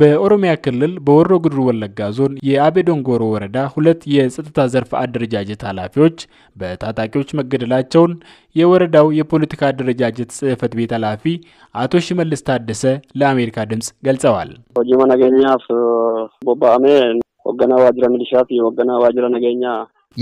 በኦሮሚያ ክልል በወሮ ጉድሩ ወለጋ ዞን የአቤዶንጎሮ ወረዳ ሁለት የጸጥታ ዘርፍ አደረጃጀት ኃላፊዎች በታጣቂዎች መገደላቸውን የወረዳው የፖለቲካ አደረጃጀት ጽህፈት ቤት ኃላፊ አቶ ሽመልስ ታደሰ ለአሜሪካ ድምጽ ገልጸዋል። ሆጂማ ነገኛ ቦባአሜ ወገና ዋጅረ ሚሊሻት የወገና ዋጅረ ነገኛ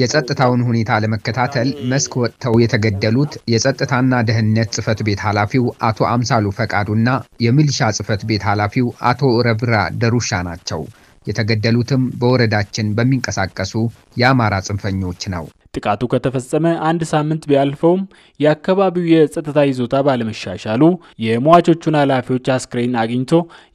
የጸጥታውን ሁኔታ ለመከታተል መስክ ወጥተው የተገደሉት የጸጥታና ደህንነት ጽህፈት ቤት ኃላፊው አቶ አምሳሉ ፈቃዱና የሚሊሻ ጽህፈት ቤት ኃላፊው አቶ ረብራ ደሩሻ ናቸው። የተገደሉትም በወረዳችን በሚንቀሳቀሱ የአማራ ጽንፈኞች ነው። ጥቃቱ ከተፈጸመ አንድ ሳምንት ቢያልፈውም የአካባቢው የጸጥታ ይዞታ ባለመሻሻሉ የሟቾቹን ኃላፊዎች አስክሬን አግኝቶ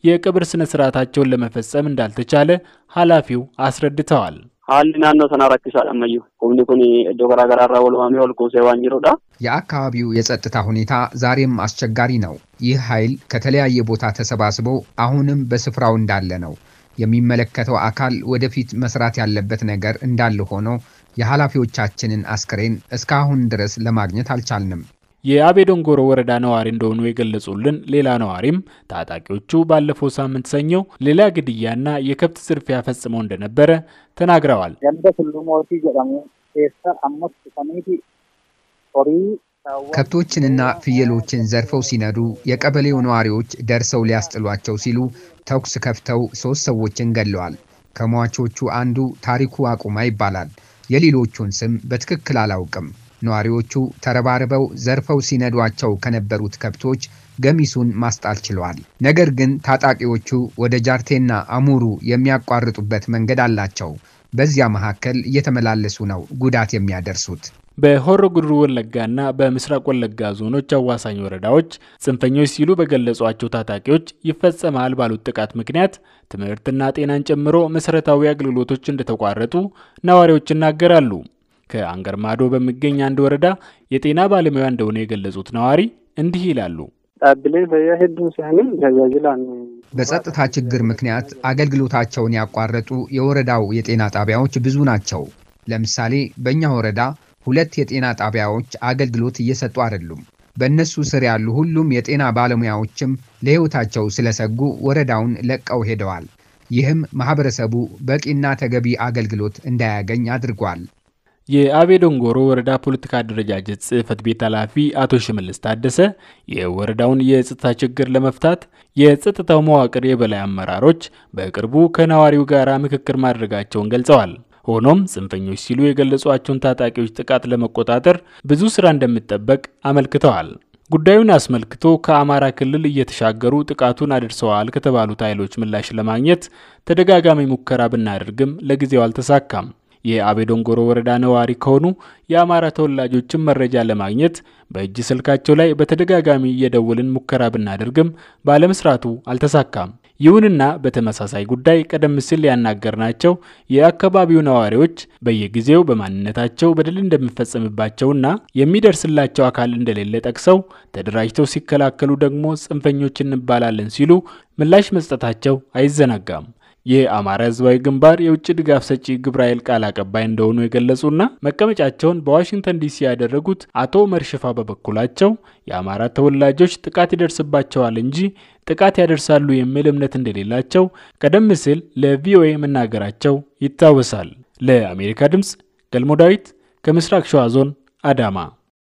የቅብር ስነ ስርዓታቸውን ለመፈጸም እንዳልተቻለ ኃላፊው አስረድተዋል። haalli naannoo ሰና rakkisaadha ammayyu qubni kun iddoo garaagaraarraa walumaamee ol kuusee waan jirudha። የአካባቢው የጸጥታ ሁኔታ ዛሬም አስቸጋሪ ነው። ይህ ኃይል ከተለያየ ቦታ ተሰባስቦ አሁንም በስፍራው እንዳለ ነው። የሚመለከተው አካል ወደፊት መስራት ያለበት ነገር እንዳለ ሆኖ የኃላፊዎቻችንን አስክሬን እስካሁን ድረስ ለማግኘት አልቻልንም። የአቤዶንጎሮ ወረዳ ነዋሪ እንደሆኑ የገለጹልን ሌላ ነዋሪም ታጣቂዎቹ ባለፈው ሳምንት ሰኞ ሌላ ግድያና የከብት ዝርፊያ ፈጽመው እንደነበረ ተናግረዋል። ከብቶችንና ፍየሎችን ዘርፈው ሲነዱ የቀበሌው ነዋሪዎች ደርሰው ሊያስጥሏቸው ሲሉ ተኩስ ከፍተው ሦስት ሰዎችን ገለዋል። ከሟቾቹ አንዱ ታሪኩ አቁማ ይባላል። የሌሎቹን ስም በትክክል አላውቅም። ነዋሪዎቹ ተረባርበው ዘርፈው ሲነዷቸው ከነበሩት ከብቶች ገሚሱን ማስጣል ችለዋል። ነገር ግን ታጣቂዎቹ ወደ ጃርቴና አሙሩ የሚያቋርጡበት መንገድ አላቸው። በዚያ መካከል እየተመላለሱ ነው ጉዳት የሚያደርሱት። በሆሮ ጉድሩ ወለጋና በምስራቅ ወለጋ ዞኖች አዋሳኝ ወረዳዎች ጽንፈኞች ሲሉ በገለጿቸው ታጣቂዎች ይፈጸማል ባሉት ጥቃት ምክንያት ትምህርትና ጤናን ጨምሮ መሰረታዊ አገልግሎቶች እንደተቋረጡ ነዋሪዎች ይናገራሉ። ከአንገር ማዶ በሚገኝ አንድ ወረዳ የጤና ባለሙያ እንደሆነ የገለጹት ነዋሪ እንዲህ ይላሉ። በጸጥታ ችግር ምክንያት አገልግሎታቸውን ያቋረጡ የወረዳው የጤና ጣቢያዎች ብዙ ናቸው። ለምሳሌ በእኛ ወረዳ ሁለት የጤና ጣቢያዎች አገልግሎት እየሰጡ አይደሉም። በእነሱ ስር ያሉ ሁሉም የጤና ባለሙያዎችም ለሕይወታቸው ስለሰጉ ወረዳውን ለቀው ሄደዋል። ይህም ማኅበረሰቡ በቂና ተገቢ አገልግሎት እንዳያገኝ አድርጓል። የአቤ ዶንጎሮ ወረዳ ፖለቲካ አደረጃጀት ጽህፈት ቤት ኃላፊ አቶ ሽመልስ ታደሰ የወረዳውን የጸጥታ ችግር ለመፍታት የጸጥታው መዋቅር የበላይ አመራሮች በቅርቡ ከነዋሪው ጋር ምክክር ማድረጋቸውን ገልጸዋል። ሆኖም ጽንፈኞች ሲሉ የገለጿቸውን ታጣቂዎች ጥቃት ለመቆጣጠር ብዙ ስራ እንደሚጠበቅ አመልክተዋል። ጉዳዩን አስመልክቶ ከአማራ ክልል እየተሻገሩ ጥቃቱን አድርሰዋል ከተባሉት ኃይሎች ምላሽ ለማግኘት ተደጋጋሚ ሙከራ ብናደርግም ለጊዜው አልተሳካም። የአቤዶንጎሮ ወረዳ ነዋሪ ከሆኑ የአማራ ተወላጆችን መረጃ ለማግኘት በእጅ ስልካቸው ላይ በተደጋጋሚ እየደወልን ሙከራ ብናደርግም ባለመስራቱ አልተሳካም። ይሁንና በተመሳሳይ ጉዳይ ቀደም ሲል ያናገርናቸው የአካባቢው ነዋሪዎች በየጊዜው በማንነታቸው በደል እንደሚፈጸምባቸውና የሚደርስላቸው አካል እንደሌለ ጠቅሰው ተደራጅተው ሲከላከሉ ደግሞ ጽንፈኞች እንባላለን ሲሉ ምላሽ መስጠታቸው አይዘነጋም። የአማራ ህዝባዊ ግንባር የውጭ ድጋፍ ሰጪ ግብረ ኃይል ቃል አቀባይ እንደሆኑ የገለጹና መቀመጫቸውን በዋሽንግተን ዲሲ ያደረጉት አቶ ኡመር ሽፋ በበኩላቸው የአማራ ተወላጆች ጥቃት ይደርስባቸዋል እንጂ ጥቃት ያደርሳሉ የሚል እምነት እንደሌላቸው ቀደም ሲል ለቪኦኤ መናገራቸው ይታወሳል። ለአሜሪካ ድምፅ ገልሞ ዳዊት ከምስራቅ ሸዋ ዞን አዳማ